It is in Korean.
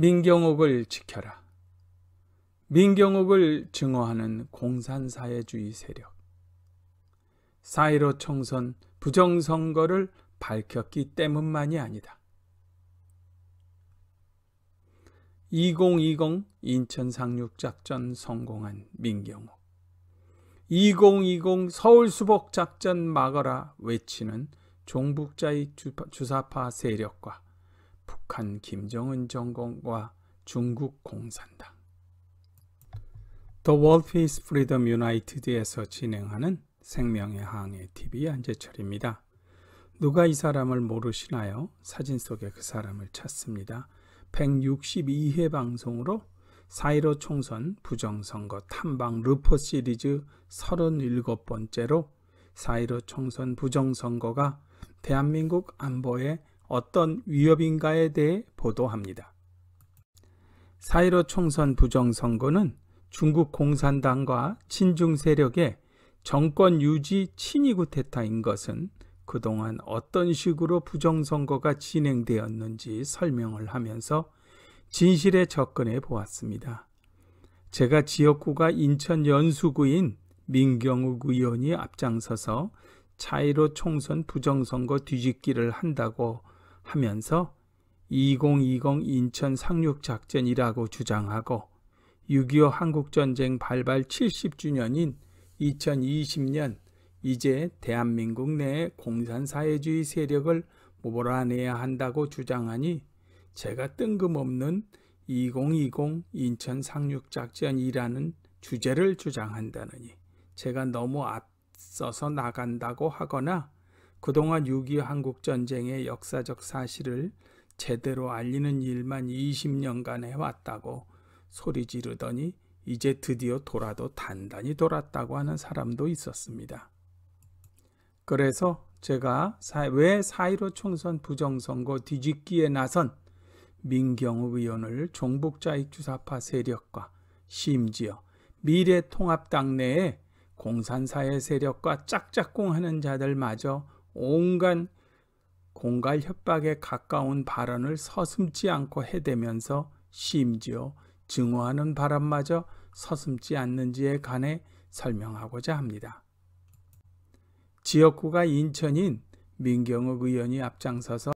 민경옥을 지켜라. 민경옥을 증오하는 공산사회주의 세력. 사이로 총선 부정선거를 밝혔기 때문만이 아니다. 2020 인천 상륙작전 성공한 민경호 2020 서울 수복 작전 막어라 외치는 종북자의 주사파 세력과 북한 김정은 정권과 중국 공산당 The World Peace Freedom United에서 진행하는 생명의 항해 TV 안재철입니다. 누가 이 사람을 모르시나요? 사진 속에 그 사람을 찾습니다. 162회 방송으로 4.15 총선 부정선거 탐방 루퍼 시리즈 37번째로 4.15 총선 부정선거가 대한민국 안보에 어떤 위협인가에 대해 보도합니다. 4.15 총선 부정선거는 중국 공산당과 친중 세력의 정권 유지 친이구 태타인 것은 그동안 어떤 식으로 부정선거가 진행되었는지 설명을 하면서 진실에 접근해 보았습니다. 제가 지역구가 인천 연수구인 민경욱 의원이 앞장서서 차이로 총선 부정선거 뒤집기를 한다고 하면서 2020 인천 상륙작전이라고 주장하고 6.25 한국전쟁 발발 70주년인 2020년 이제 대한민국 내에 공산사회주의 세력을 몰아내야 한다고 주장하니 제가 뜬금없는 2020 인천 상륙작전이라는 주제를 주장한다느니 제가 너무 앞서서 나간다고 하거나 그동안 6.25 한국전쟁의 역사적 사실을 제대로 알리는 일만 20년간 해왔다고 소리 지르더니 이제 드디어 돌아도 단단히 돌았다고 하는 사람도 있었습니다. 그래서 제가 왜 사이로 총선 부정선거 뒤집기에 나선 민경우 의원을 종북자익 주사파 세력과 심지어 미래통합당 내에 공산사회 세력과 짝짝꿍하는 자들마저 온갖 공갈 협박에 가까운 발언을 서슴지 않고 해대면서 심지어 증오하는 바람마저 서슴지 않는지에 관해 설명하고자 합니다. 지역구가 인천인 민경욱 의원이 앞장서서